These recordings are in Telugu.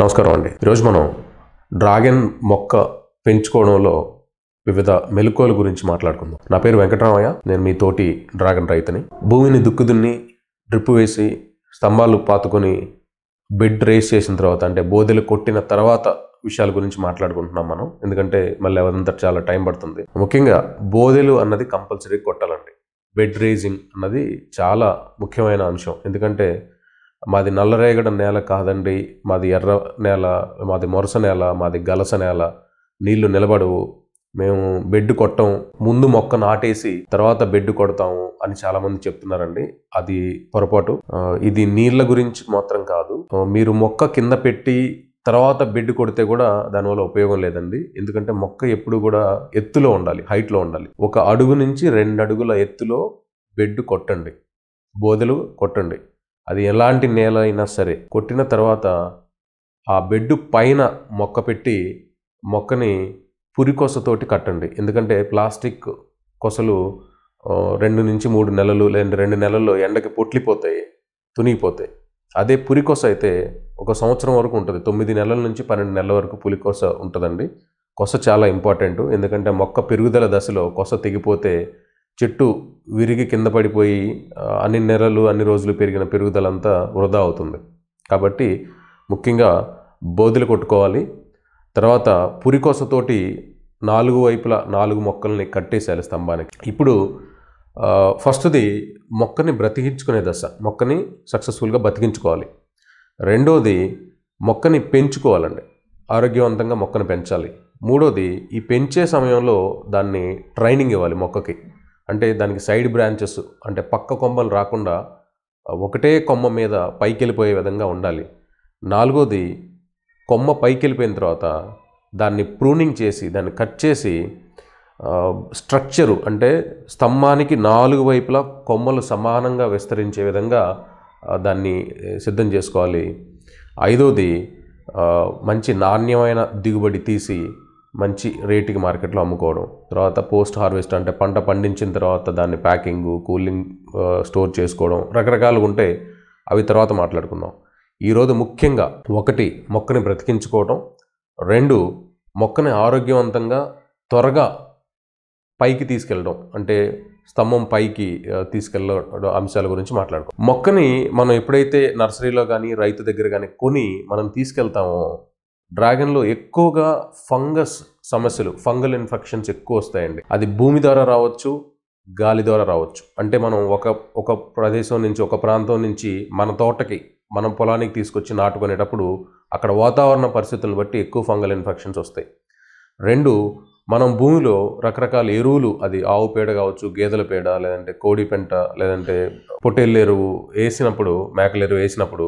నమస్కారం అండి ఈరోజు మనం డ్రాగన్ మొక్క పెంచుకోవడంలో వివిధ మెలకువల గురించి మాట్లాడుకుందాం నా పేరు వెంకటరామయ్య నేను మీ తోటి డ్రాగన్ రైతుని భూమిని దుక్కుదున్ని డ్రిప్ వేసి స్తంభాలు పాతుకొని బెడ్ రేస్ చేసిన తర్వాత అంటే బోధెలు కొట్టిన తర్వాత విషయాల గురించి మాట్లాడుకుంటున్నాం మనం ఎందుకంటే మళ్ళీ అదంతా చాలా టైం పడుతుంది ముఖ్యంగా బోధెలు అన్నది కంపల్సరీ కొట్టాలండి బెడ్ రేజింగ్ అన్నది చాలా ముఖ్యమైన అంశం ఎందుకంటే మాది నల్లరేగడ నేల కాదండి మాది ఎర్ర నేల మాది మొరస నేల మాది గలస నేల నీళ్లు నిలబడవు మేము బెడ్ కొట్టం ముందు మొక్క నాటేసి తర్వాత బెడ్ కొడతాము అని చాలా మంది చెప్తున్నారండి అది పొరపాటు ఇది నీళ్ల గురించి మాత్రం కాదు మీరు మొక్క కింద పెట్టి తర్వాత బెడ్ కొడితే కూడా దానివల్ల ఉపయోగం లేదండి ఎందుకంటే మొక్క ఎప్పుడు కూడా ఎత్తులో ఉండాలి హైట్లో ఉండాలి ఒక అడుగు నుంచి రెండు అడుగుల ఎత్తులో బెడ్ కొట్టండి బోదెలు కొట్టండి అది ఎలాంటి నేల అయినా సరే కొట్టిన తర్వాత ఆ బెడ్డు పైన మొక్క పెట్టి మొక్కని పురికొసతోటి కట్టండి ఎందుకంటే ప్లాస్టిక్ కొసలు రెండు నుంచి మూడు నెలలు లేదా రెండు నెలల్లో ఎండకి పొట్లిపోతాయి తునిగిపోతాయి అదే పురికొస అయితే ఒక సంవత్సరం వరకు ఉంటుంది తొమ్మిది నెలల నుంచి పన్నెండు నెలల వరకు పులికొస ఉంటుందండి కొస చాలా ఇంపార్టెంట్ ఎందుకంటే మొక్క పెరుగుదల దశలో కొస తెగిపోతే చెట్టు విరిగి కింద పడిపోయి అన్ని నెలలు అన్ని రోజులు పెరిగిన పెరుగుదలంతా వృధా అవుతుంది కాబట్టి ముఖ్యంగా బోధులు కొట్టుకోవాలి తర్వాత పురికోసతోటి నాలుగు వైపులా నాలుగు మొక్కల్ని కట్టేసేయాలి స్తంభానికి ఇప్పుడు ఫస్ట్ది మొక్కని బ్రతికించుకునే దశ మొక్కని సక్సెస్ఫుల్గా బతికించుకోవాలి రెండోది మొక్కని పెంచుకోవాలండి ఆరోగ్యవంతంగా మొక్కను పెంచాలి మూడోది ఈ పెంచే సమయంలో దాన్ని ట్రైనింగ్ ఇవ్వాలి మొక్కకి అంటే దానికి సైడ్ బ్రాంచెస్ అంటే పక్క కొమ్మలు రాకుండా ఒకటే కొమ్మ మీద పైకి వెళ్ళిపోయే విధంగా ఉండాలి నాలుగోది కొమ్మ పైకి వెళ్ళిపోయిన తర్వాత దాన్ని ప్రూనింగ్ చేసి దాన్ని కట్ చేసి స్ట్రక్చరు అంటే స్తంభానికి నాలుగు వైపులా కొమ్మలు సమానంగా విస్తరించే విధంగా దాన్ని సిద్ధం చేసుకోవాలి ఐదోది మంచి నాణ్యమైన దిగుబడి తీసి మంచి రేటుకి మార్కెట్లో అమ్ముకోవడం తర్వాత పోస్ట్ హార్వెస్ట్ అంటే పంట పండించిన తర్వాత దాన్ని ప్యాకింగ్ కూలింగ్ స్టోర్ చేసుకోవడం రకరకాలుగా ఉంటే అవి తర్వాత మాట్లాడుకుందాం ఈరోజు ముఖ్యంగా ఒకటి మొక్కని బ్రతికించుకోవడం రెండు మొక్కని ఆరోగ్యవంతంగా త్వరగా పైకి తీసుకెళ్ళడం అంటే స్తంభం పైకి తీసుకెళ్ళడం అంశాల గురించి మాట్లాడుకో మొక్కని మనం ఎప్పుడైతే నర్సరీలో కానీ రైతు దగ్గర కానీ కొని మనం తీసుకెళ్తామో డ్రాగన్లో ఎక్కువగా ఫంగస్ సమస్యలు ఫంగల్ ఇన్ఫెక్షన్స్ ఎక్కువ వస్తాయండి అది భూమి ద్వారా రావచ్చు గాలి ద్వారా రావచ్చు అంటే మనం ఒక ఒక ప్రదేశం నుంచి ఒక ప్రాంతం నుంచి మన తోటకి మనం పొలానికి తీసుకొచ్చి నాటుకునేటప్పుడు అక్కడ వాతావరణ పరిస్థితులను బట్టి ఎక్కువ ఫంగల్ ఇన్ఫెక్షన్స్ వస్తాయి రెండు మనం భూమిలో రకరకాల ఎరువులు అది ఆవు పేడ కావచ్చు గేదెల పేడ లేదంటే కోడి పెంట లేదంటే ఎరువు వేసినప్పుడు మేకల ఎరువు వేసినప్పుడు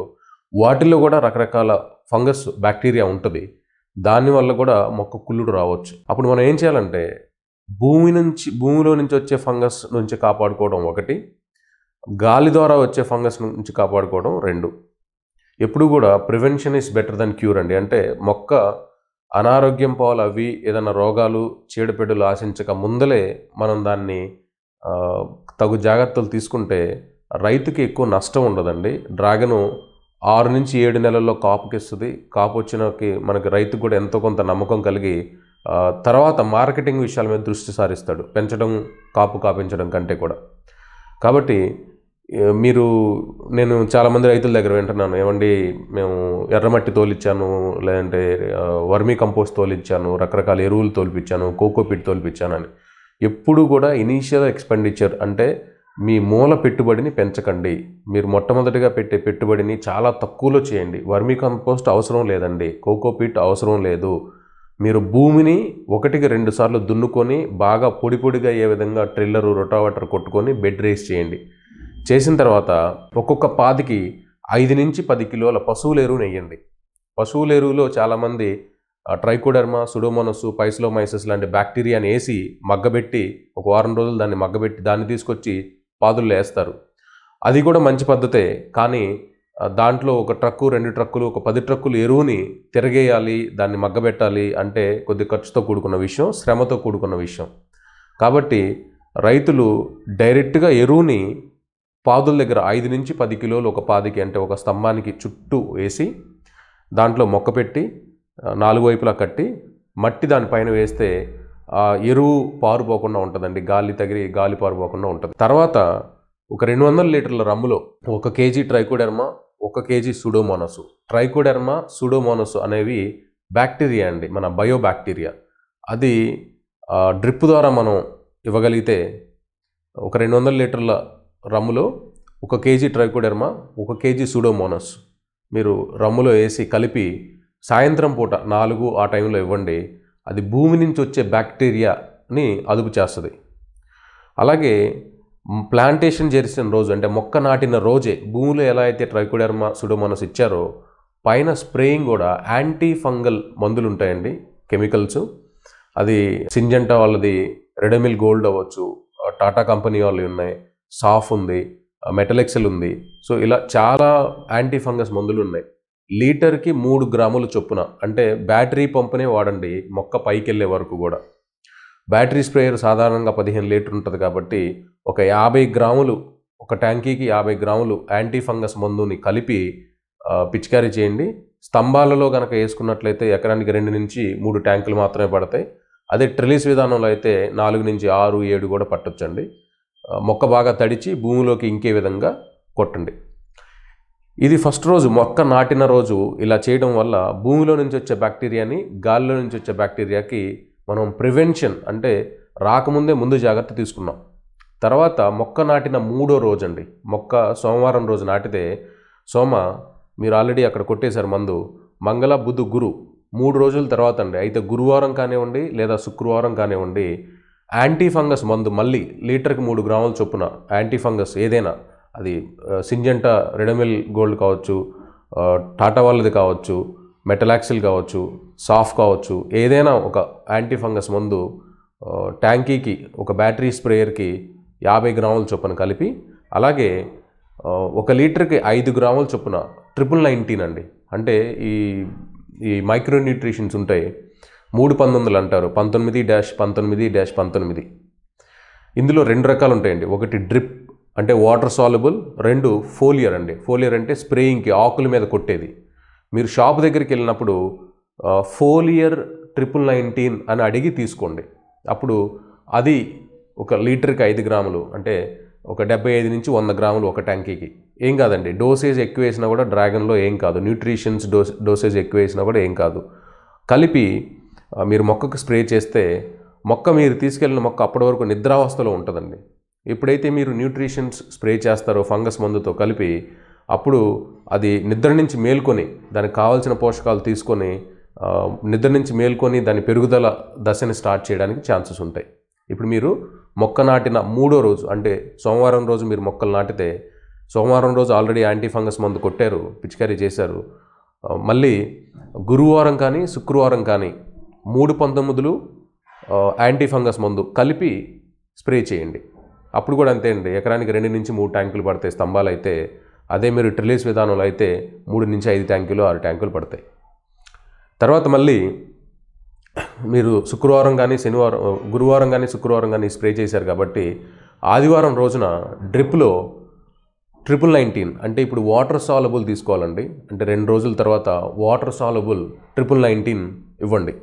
వాటిల్లో కూడా రకరకాల ఫంగస్ బ్యాక్టీరియా ఉంటుంది దానివల్ల కూడా మొక్క కుళ్ళుడు రావచ్చు అప్పుడు మనం ఏం చేయాలంటే భూమి నుంచి భూమిలో నుంచి వచ్చే ఫంగస్ నుంచి కాపాడుకోవడం ఒకటి గాలి ద్వారా వచ్చే ఫంగస్ నుంచి కాపాడుకోవడం రెండు ఎప్పుడు కూడా prevention is better than cure అండి అంటే మొక్క అనారోగ్యం పోవాలి అవి ఏదైనా రోగాలు చీడపెడ్డులు ఆశించక ముందలే మనం దాన్ని తగు జాగ్రత్తలు తీసుకుంటే రైతుకి ఎక్కువ నష్టం ఉండదండి డ్రాగను ఆరు నుంచి ఏడు నెలల్లో కాపుకి ఇస్తుంది కాపు వచ్చినకి మనకి రైతు కూడా ఎంతో కొంత నమ్మకం కలిగి తర్వాత మార్కెటింగ్ విషయాల మీద దృష్టి సారిస్తాడు పెంచడం కాపు కాపించడం కంటే కూడా కాబట్టి మీరు నేను చాలామంది రైతుల దగ్గర వింటున్నాను ఏమండి మేము ఎర్రమట్టి తోలిచ్చాను లేదంటే వర్మీ కంపోస్ట్ తోలిచ్చాను రకరకాల ఎరువులు తోలిపించాను కోకోపిట్ తోలిపించాను అని ఎప్పుడు కూడా ఇనీషియల్ ఎక్స్పెండిచర్ అంటే మీ మూల పెట్టుబడిని పెంచకండి మీరు మొట్టమొదటిగా పెట్టే పెట్టుబడిని చాలా తక్కువలో చేయండి వర్మీ కంపోస్ట్ అవసరం లేదండి కోకోపీట్ అవసరం లేదు మీరు భూమిని ఒకటికి రెండు సార్లు దున్నుకొని బాగా పొడి పొడిగా ఏ విధంగా ట్రిల్లరు రొటావాటర్ కొట్టుకొని బెడ్ రేస్ చేయండి చేసిన తర్వాత ఒక్కొక్క పాదికి ఐదు నుంచి పది కిలోల పశువుల ఎరువుని నెయ్యండి పశువుల ఎరువులో చాలామంది ట్రైకోడర్మా సుడోమోనస్ పైసలోమైసస్ లాంటి బ్యాక్టీరియాని వేసి మగ్గబెట్టి ఒక వారం రోజులు దాన్ని మగ్గబెట్టి దాన్ని తీసుకొచ్చి పాదులు వేస్తారు అది కూడా మంచి పద్ధతే కానీ దాంట్లో ఒక ట్రక్కు రెండు ట్రక్కులు ఒక పది ట్రక్కులు ఎరువుని తిరగేయాలి దాన్ని మగ్గబెట్టాలి అంటే కొద్ది ఖర్చుతో కూడుకున్న విషయం శ్రమతో కూడుకున్న విషయం కాబట్టి రైతులు డైరెక్ట్గా ఎరువుని పాదుల దగ్గర ఐదు నుంచి పది కిలోలు ఒక పాదికి అంటే ఒక స్తంభానికి చుట్టూ వేసి దాంట్లో మొక్క పెట్టి నాలుగు వైపులా కట్టి మట్టి దానిపైన వేస్తే ఎరువు పారుపోకుండా ఉంటుందండి గాలి తగిలి గాలి పారుపోకుండా ఉంటుంది తర్వాత ఒక రెండు వందల లీటర్ల రమ్ములో ఒక కేజీ ట్రైకోడెర్మా ఒక కేజీ సుడోమోనసు ట్రైకోడెర్మా సుడోమోనస్ అనేవి బ్యాక్టీరియా అండి మన బయో బ్యాక్టీరియా అది డ్రిప్ ద్వారా మనం ఇవ్వగలిగితే ఒక రెండు వందల లీటర్ల రమ్ములో ఒక కేజీ ట్రైకోడెర్మా ఒక కేజీ సుడోమోనస్ మీరు రమ్ములో వేసి కలిపి సాయంత్రం పూట నాలుగు ఆ టైంలో ఇవ్వండి అది భూమి నుంచి వచ్చే బ్యాక్టీరియాని అదుపు చేస్తుంది అలాగే ప్లాంటేషన్ చేసిన రోజు అంటే మొక్క నాటిన రోజే భూమిలో ఎలా అయితే ట్రైకోడర్మా సుడోమోనస్ ఇచ్చారో పైన స్ప్రేయింగ్ కూడా యాంటీ ఫంగల్ మందులు ఉంటాయండి కెమికల్స్ అది సింజంటా వాళ్ళది రెడమిల్ గోల్డ్ అవ్వచ్చు టాటా కంపెనీ వాళ్ళు ఉన్నాయి సాఫ్ ఉంది మెటలెక్సెల్ ఉంది సో ఇలా చాలా యాంటీ ఫంగస్ మందులు ఉన్నాయి లీటర్కి మూడు గ్రాములు చొప్పున అంటే బ్యాటరీ పంపునే వాడండి మొక్క పైకి వెళ్ళే వరకు కూడా బ్యాటరీ స్ప్రేయర్ సాధారణంగా పదిహేను లీటర్ ఉంటుంది కాబట్టి ఒక యాభై గ్రాములు ఒక ట్యాంకీకి యాభై గ్రాములు యాంటీ ఫంగస్ మందుని కలిపి పిచికారీ చేయండి స్తంభాలలో కనుక వేసుకున్నట్లయితే ఎకరానికి రెండు నుంచి మూడు ట్యాంకులు మాత్రమే పడతాయి అదే ట్రెలిస్ విధానంలో అయితే నాలుగు నుంచి ఆరు ఏడు కూడా పట్టొచ్చండి మొక్క బాగా తడిచి భూమిలోకి ఇంకే విధంగా కొట్టండి ఇది ఫస్ట్ రోజు మొక్క నాటిన రోజు ఇలా చేయడం వల్ల భూమిలో నుంచి వచ్చే బ్యాక్టీరియాని గాలిలో నుంచి వచ్చే బ్యాక్టీరియాకి మనం ప్రివెన్షన్ అంటే రాకముందే ముందు జాగ్రత్త తీసుకున్నాం తర్వాత మొక్క నాటిన మూడో రోజు అండి మొక్క సోమవారం రోజు నాటితే సోమ మీరు ఆల్రెడీ అక్కడ కొట్టేశారు మందు మంగళ బుద్ధు గురు మూడు రోజుల తర్వాత అండి అయితే గురువారం కానివ్వండి లేదా శుక్రవారం కానివ్వండి యాంటీ ఫంగస్ మందు మళ్ళీ లీటర్కి మూడు గ్రాముల చొప్పున యాంటీ ఫంగస్ ఏదైనా అది సింజెంటా రెడమిల్ గోల్డ్ కావచ్చు టాటా వాళ్ళది కావచ్చు మెటలాక్సిల్ కావచ్చు సాఫ్ కావచ్చు ఏదైనా ఒక యాంటీ ఫంగస్ మందు ట్యాంకీకి ఒక బ్యాటరీ స్ప్రేయర్కి యాభై గ్రాముల చొప్పున కలిపి అలాగే ఒక లీటర్కి ఐదు గ్రాముల చొప్పున ట్రిపుల్ నైన్టీన్ అండి అంటే ఈ ఈ మైక్రో న్యూట్రిషన్స్ ఉంటాయి మూడు పంతొమ్మిది అంటారు పంతొమ్మిది డ్యాష్ పంతొమ్మిది డ్యాష్ పంతొమ్మిది ఇందులో రెండు రకాలు ఉంటాయండి ఒకటి డ్రిప్ అంటే వాటర్ సాల్యుబుల్ రెండు ఫోలియర్ అండి ఫోలియర్ అంటే స్ప్రేయింగ్కి ఆకుల మీద కొట్టేది మీరు షాప్ దగ్గరికి వెళ్ళినప్పుడు ఫోలియర్ ట్రిపుల్ నైన్టీన్ అని అడిగి తీసుకోండి అప్పుడు అది ఒక లీటర్కి ఐదు గ్రాములు అంటే ఒక డెబ్బై ఐదు నుంచి వంద గ్రాములు ఒక ట్యాంకీకి ఏం కాదండి డోసేజ్ ఎక్కువ వేసినా కూడా డ్రాగన్లో ఏం కాదు న్యూట్రిషన్స్ డోస్ డోసేజ్ ఎక్కువ వేసినా కూడా ఏం కాదు కలిపి మీరు మొక్కకు స్ప్రే చేస్తే మొక్క మీరు తీసుకెళ్ళిన మొక్క అప్పటి వరకు నిద్రావస్థలో ఉంటుందండి ఎప్పుడైతే మీరు న్యూట్రిషన్స్ స్ప్రే చేస్తారో ఫంగస్ మందుతో కలిపి అప్పుడు అది నిద్ర నుంచి మేల్కొని దానికి కావాల్సిన పోషకాలు తీసుకొని నిద్ర నుంచి మేల్కొని దాని పెరుగుదల దశని స్టార్ట్ చేయడానికి ఛాన్సెస్ ఉంటాయి ఇప్పుడు మీరు మొక్క నాటిన మూడో రోజు అంటే సోమవారం రోజు మీరు మొక్కలు నాటితే సోమవారం రోజు ఆల్రెడీ యాంటీ ఫంగస్ మందు కొట్టారు పిచికారీ చేశారు మళ్ళీ గురువారం కానీ శుక్రవారం కానీ మూడు పంతొమ్మిదిలు యాంటీ ఫంగస్ మందు కలిపి స్ప్రే చేయండి అప్పుడు కూడా అంతే అండి ఎకరానికి రెండు నుంచి మూడు ట్యాంకులు పడతాయి స్తంభాలు అయితే అదే మీరు ట్రిలీస్ విధానంలో అయితే మూడు నుంచి ఐదు ట్యాంకులు ఆరు ట్యాంకులు పడతాయి తర్వాత మళ్ళీ మీరు శుక్రవారం కానీ శనివారం గురువారం కానీ శుక్రవారం కానీ స్ప్రే చేశారు కాబట్టి ఆదివారం రోజున డ్రిప్లో ట్రిపుల్ నైన్టీన్ అంటే ఇప్పుడు వాటర్ సాలబుల్ తీసుకోవాలండి అంటే రెండు రోజుల తర్వాత వాటర్ సాలబుల్ ట్రిపుల్ నైన్టీన్ ఇవ్వండి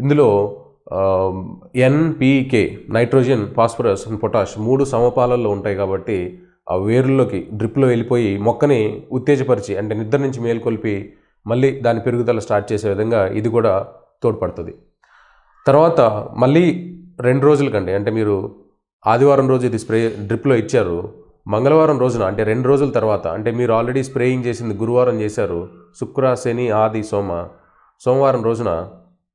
ఇందులో NPK nitrogen phosphorus and potash మూడు సమపాలల్లో ఉంటాయి కాబట్టి ఆ వేరుల్లోకి డ్రిప్లో వెళ్ళిపోయి మొక్కని ఉత్తేజపరిచి అంటే నిద్ర నుంచి మేల్కొల్పి మళ్ళీ దాని పెరుగుదల స్టార్ట్ చేసే విధంగా ఇది కూడా తోడ్పడుతుంది తర్వాత మళ్ళీ రెండు రోజుల కంటే అంటే మీరు ఆదివారం రోజు ఇది స్ప్రే డ్రిప్లో ఇచ్చారు మంగళవారం రోజున అంటే రెండు రోజుల తర్వాత అంటే మీరు ఆల్రెడీ స్ప్రేయింగ్ చేసింది గురువారం చేశారు శుక్ర శని ఆది సోమ సోమవారం రోజున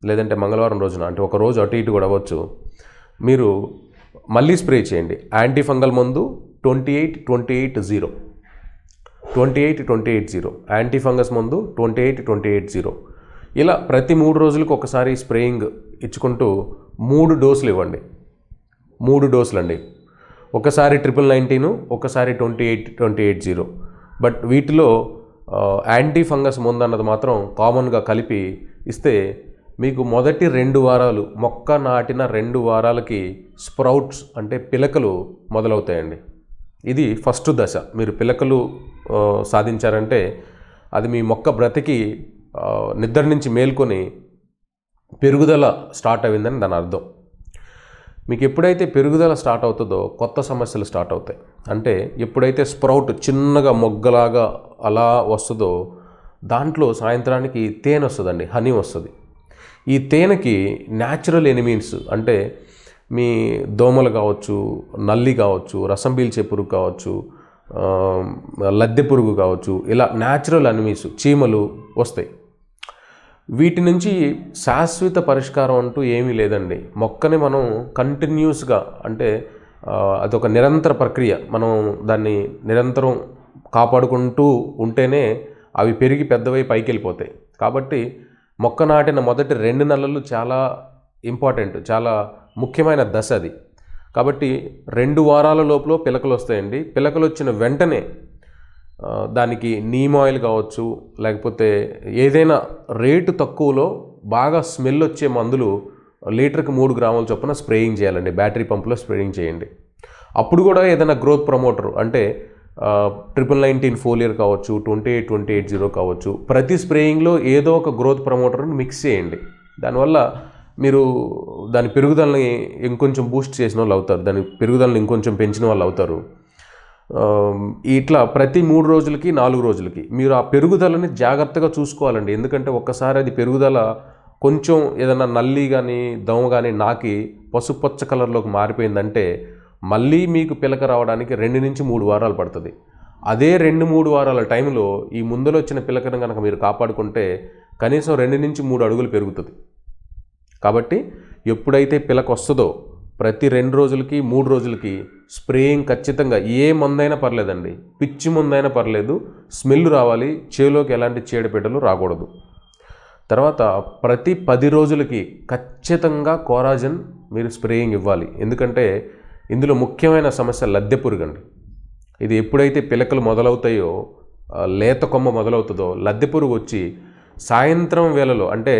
లేదంటే మంగళవారం రోజున అంటే ఒక రోజు అటు ఇటు కూడా అవ్వచ్చు మీరు మళ్ళీ స్ప్రే చేయండి యాంటీ ఫంగల్ మందు twenty eight twenty eight zero twenty eight twenty eight zero anti fungus మందు twenty eight twenty eight zero ఇలా ప్రతి మూడు రోజులకు ఒకసారి స్ప్రేయింగ్ ఇచ్చుకుంటూ మూడు డోసులు ఇవ్వండి మూడు డోసులు అండి ఒకసారి ట్రిపుల్ నైన్టీను ఒకసారి twenty eight twenty eight zero but వీటిలో యాంటీ ఫంగస్ మందు అన్నది మాత్రం కామన్గా కలిపి ఇస్తే మీకు మొదటి రెండు వారాలు మొక్క నాటిన రెండు వారాలకి స్ప్రౌట్స్ అంటే పిలకలు మొదలవుతాయండి ఇది ఫస్ట్ దశ మీరు పిలకలు సాధించారంటే అది మీ మొక్క బ్రతికి నిద్ర నుంచి మేల్కొని పెరుగుదల స్టార్ట్ అయిందని దాని అర్థం మీకు ఎప్పుడైతే పెరుగుదల స్టార్ట్ అవుతుందో కొత్త సమస్యలు స్టార్ట్ అవుతాయి అంటే ఎప్పుడైతే స్ప్రౌట్ చిన్నగా మొగ్గలాగా అలా వస్తుందో దాంట్లో సాయంత్రానికి తేనె వస్తుందండి హనీ వస్తుంది ఈ తేనెకి న్యాచురల్ ఎనిమీన్స్ అంటే మీ దోమలు కావచ్చు నల్లి కావచ్చు రసం పీల్చే పురుగు కావచ్చు లద్దె పురుగు కావచ్చు ఇలా న్యాచురల్ ఎనిమీస్ చీమలు వస్తాయి వీటి నుంచి శాశ్వత పరిష్కారం అంటూ ఏమీ లేదండి మొక్కని మనం కంటిన్యూస్గా అంటే అదొక నిరంతర ప్రక్రియ మనం దాన్ని నిరంతరం కాపాడుకుంటూ ఉంటేనే అవి పెరిగి పెద్దవై పైకి వెళ్ళిపోతాయి కాబట్టి మొక్క నాటిన మొదటి రెండు నెలలు చాలా ఇంపార్టెంట్ చాలా ముఖ్యమైన దశ అది కాబట్టి రెండు వారాల లోపల పిలకలు వస్తాయండి పిలకలు వచ్చిన వెంటనే దానికి నీమ్ ఆయిల్ కావచ్చు లేకపోతే ఏదైనా రేటు తక్కువలో బాగా స్మెల్ వచ్చే మందులు లీటర్కి మూడు గ్రాముల చొప్పున స్ప్రేయింగ్ చేయాలండి బ్యాటరీ పంపులో స్ప్రేయింగ్ చేయండి అప్పుడు కూడా ఏదైనా గ్రోత్ ప్రమోటర్ అంటే ట్రిపుల్ నైన్టీన్ ఇయర్ కావచ్చు twenty eight twenty eight zero కావచ్చు ప్రతి స్ప్రేయింగ్లో ఏదో ఒక గ్రోత్ ప్రమోటర్ని మిక్స్ చేయండి దానివల్ల మీరు దాని పెరుగుదలని ఇంకొంచెం బూస్ట్ చేసిన వాళ్ళు అవుతారు దాని పెరుగుదలని ఇంకొంచెం పెంచిన వాళ్ళు అవుతారు ఇట్లా ప్రతి మూడు రోజులకి నాలుగు రోజులకి మీరు ఆ పెరుగుదలని జాగ్రత్తగా చూసుకోవాలండి ఎందుకంటే ఒక్కసారి అది పెరుగుదల కొంచెం ఏదైనా నల్లి కానీ దోమ కానీ నాకి పసుపచ్చ కలర్లోకి మారిపోయిందంటే మళ్ళీ మీకు పిలక రావడానికి రెండు నుంచి మూడు వారాలు పడుతుంది అదే రెండు మూడు వారాల టైంలో ఈ ముందలో వచ్చిన పిలకను కనుక మీరు కాపాడుకుంటే కనీసం రెండు నుంచి మూడు అడుగులు పెరుగుతుంది కాబట్టి ఎప్పుడైతే పిలక వస్తుందో ప్రతి రెండు రోజులకి మూడు రోజులకి స్ప్రేయింగ్ ఖచ్చితంగా ఏ మందైనా పర్లేదండి పిచ్చి మందైనా పర్లేదు స్మెల్ రావాలి చేలోకి ఎలాంటి చీడపీటలు రాకూడదు తర్వాత ప్రతి పది రోజులకి ఖచ్చితంగా కోరాజన్ మీరు స్ప్రేయింగ్ ఇవ్వాలి ఎందుకంటే ఇందులో ముఖ్యమైన సమస్య లద్దె పురుగండి ఇది ఎప్పుడైతే పిలకలు మొదలవుతాయో లేత కొమ్మ మొదలవుతుందో లద్దె పురుగు వచ్చి సాయంత్రం వేళలో అంటే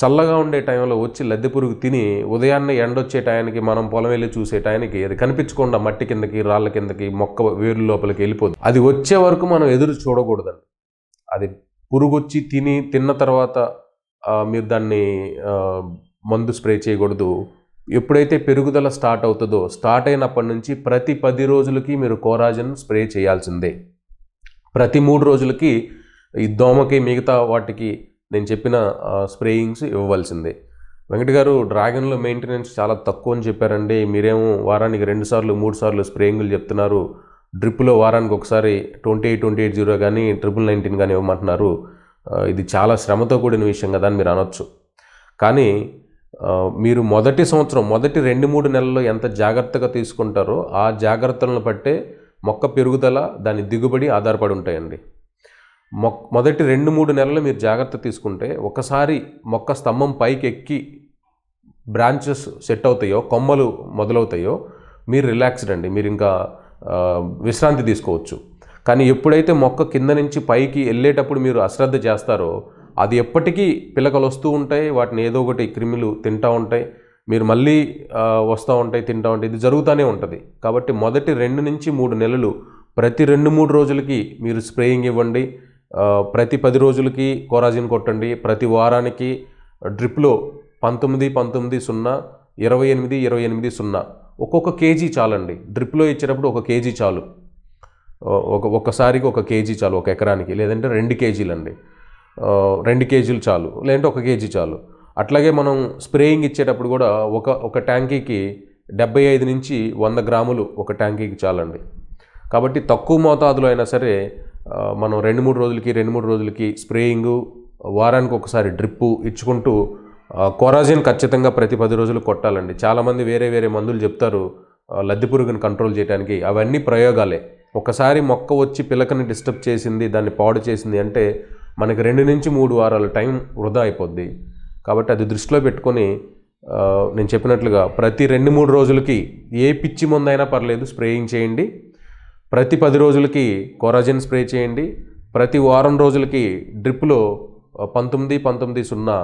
చల్లగా ఉండే టైంలో వచ్చి లద్దె పురుగు తిని ఉదయాన్నే ఎండొచ్చే టైంకి మనం పొలం వెళ్ళి చూసే టైంకి అది కనిపించకుండా మట్టి కిందకి రాళ్ళ కిందకి మొక్క వేరు లోపలికి వెళ్ళిపోదు అది వచ్చే వరకు మనం ఎదురు చూడకూడదండి అది పురుగు వచ్చి తిని తిన్న తర్వాత మీరు దాన్ని మందు స్ప్రే చేయకూడదు ఎప్పుడైతే పెరుగుదల స్టార్ట్ అవుతుందో స్టార్ట్ అయినప్పటి నుంచి ప్రతి పది రోజులకి మీరు కోరాజన్ స్ప్రే చేయాల్సిందే ప్రతి మూడు రోజులకి ఈ దోమకి మిగతా వాటికి నేను చెప్పిన స్ప్రేయింగ్స్ ఇవ్వవలసిందే వెంకట గారు డ్రాగన్లో మెయింటెనెన్స్ చాలా తక్కువ అని చెప్పారండి మీరేమో వారానికి రెండు సార్లు మూడు సార్లు స్ప్రేయింగ్లు చెప్తున్నారు డ్రిప్లో వారానికి ఒకసారి twenty eight twenty eight zero కానీ ట్రిపుల్ నైన్టీన్ కానీ ఇవ్వమంటున్నారు ఇది చాలా శ్రమతో కూడిన విషయం కదా అని మీరు అనొచ్చు కానీ మీరు మొదటి సంవత్సరం మొదటి రెండు మూడు నెలల్లో ఎంత జాగ్రత్తగా తీసుకుంటారో ఆ జాగ్రత్తలను బట్టే మొక్క పెరుగుదల దాని దిగుబడి ఆధారపడి ఉంటాయండి మొక్ మొదటి రెండు మూడు నెలలు మీరు జాగ్రత్త తీసుకుంటే ఒకసారి మొక్క స్తంభం పైకి ఎక్కి బ్రాంచెస్ సెట్ అవుతాయో కొమ్మలు మొదలవుతాయో మీరు రిలాక్స్డ్ అండి మీరు ఇంకా విశ్రాంతి తీసుకోవచ్చు కానీ ఎప్పుడైతే మొక్క కింద నుంచి పైకి వెళ్ళేటప్పుడు మీరు అశ్రద్ధ చేస్తారో అది ఎప్పటికీ పిలకలు వస్తూ ఉంటాయి వాటిని ఏదో ఒకటి క్రిములు తింటూ ఉంటాయి మీరు మళ్ళీ వస్తూ ఉంటాయి తింటూ ఉంటాయి ఇది జరుగుతూనే ఉంటుంది కాబట్టి మొదటి రెండు నుంచి మూడు నెలలు ప్రతి రెండు మూడు రోజులకి మీరు స్ప్రేయింగ్ ఇవ్వండి ప్రతి పది రోజులకి కోరాజిన్ కొట్టండి ప్రతి వారానికి డ్రిప్లో పంతొమ్మిది పంతొమ్మిది సున్నా ఇరవై ఎనిమిది ఇరవై ఎనిమిది సున్నా ఒక్కొక్క కేజీ చాలండి డ్రిప్లో ఇచ్చేటప్పుడు ఒక కేజీ చాలు ఒక ఒక్కసారికి ఒక కేజీ చాలు ఒక ఎకరానికి లేదంటే రెండు కేజీలండి రెండు కేజీలు చాలు లేదంటే ఒక కేజీ చాలు అట్లాగే మనం స్ప్రేయింగ్ ఇచ్చేటప్పుడు కూడా ఒక ఒక ట్యాంకీకి డెబ్బై ఐదు నుంచి వంద గ్రాములు ఒక ట్యాంకీకి చాలండి కాబట్టి తక్కువ మోతాదులో అయినా సరే మనం రెండు మూడు రోజులకి రెండు మూడు రోజులకి స్ప్రేయింగు వారానికి ఒకసారి డ్రిప్పు ఇచ్చుకుంటూ కొరాజిన్ ఖచ్చితంగా ప్రతి పది రోజులు కొట్టాలండి చాలామంది వేరే వేరే మందులు చెప్తారు లద్ది పురుగుని కంట్రోల్ చేయడానికి అవన్నీ ప్రయోగాలే ఒకసారి మొక్క వచ్చి పిలకని డిస్టర్బ్ చేసింది దాన్ని పాడు చేసింది అంటే మనకి రెండు నుంచి మూడు వారాల టైం వృధా అయిపోద్ది కాబట్టి అది దృష్టిలో పెట్టుకొని నేను చెప్పినట్లుగా ప్రతి రెండు మూడు రోజులకి ఏ పిచ్చి ముందైనా పర్లేదు స్ప్రేయింగ్ చేయండి ప్రతి పది రోజులకి కొరాజిన్ స్ప్రే చేయండి ప్రతి వారం రోజులకి డ్రిప్లో పంతొమ్మిది పంతొమ్మిది సున్నా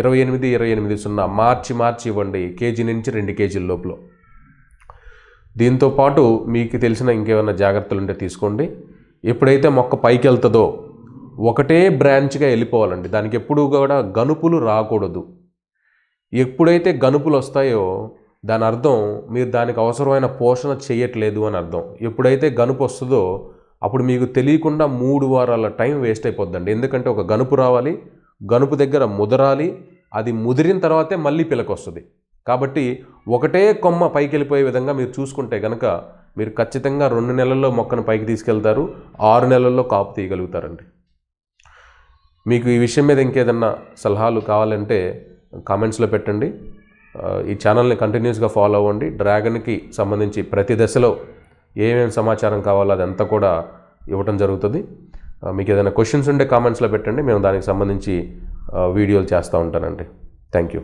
ఇరవై ఎనిమిది ఇరవై ఎనిమిది సున్నా మార్చి మార్చి ఇవ్వండి కేజీ నుంచి రెండు కేజీల లోపల దీంతోపాటు మీకు తెలిసిన ఇంకేమైనా జాగ్రత్తలు ఉంటే తీసుకోండి ఎప్పుడైతే మొక్క పైకి వెళ్తుందో ఒకటే బ్రాంచ్గా వెళ్ళిపోవాలండి దానికి ఎప్పుడు కూడా గనుపులు రాకూడదు ఎప్పుడైతే గనుపులు వస్తాయో దాని అర్థం మీరు దానికి అవసరమైన పోషణ చేయట్లేదు అని అర్థం ఎప్పుడైతే గనుపు వస్తుందో అప్పుడు మీకు తెలియకుండా మూడు వారాల టైం వేస్ట్ అయిపోద్దండి ఎందుకంటే ఒక గనుపు రావాలి గనుపు దగ్గర ముదరాలి అది ముదిరిన తర్వాతే మళ్ళీ పిలకొస్తుంది కాబట్టి ఒకటే కొమ్మ పైకి వెళ్ళిపోయే విధంగా మీరు చూసుకుంటే కనుక మీరు ఖచ్చితంగా రెండు నెలల్లో మొక్కను పైకి తీసుకెళ్తారు ఆరు నెలల్లో కాపు తీయగలుగుతారండి మీకు ఈ విషయం మీద ఇంకేదన్నా సలహాలు కావాలంటే కామెంట్స్లో పెట్టండి ఈ ఛానల్ని కంటిన్యూస్గా ఫాలో అవ్వండి డ్రాగన్కి సంబంధించి ప్రతి దశలో ఏమేమి సమాచారం కావాలో అదంతా కూడా ఇవ్వటం జరుగుతుంది మీకు ఏదైనా క్వశ్చన్స్ ఉంటే కామెంట్స్లో పెట్టండి మేము దానికి సంబంధించి వీడియోలు చేస్తూ ఉంటానండి థ్యాంక్ యూ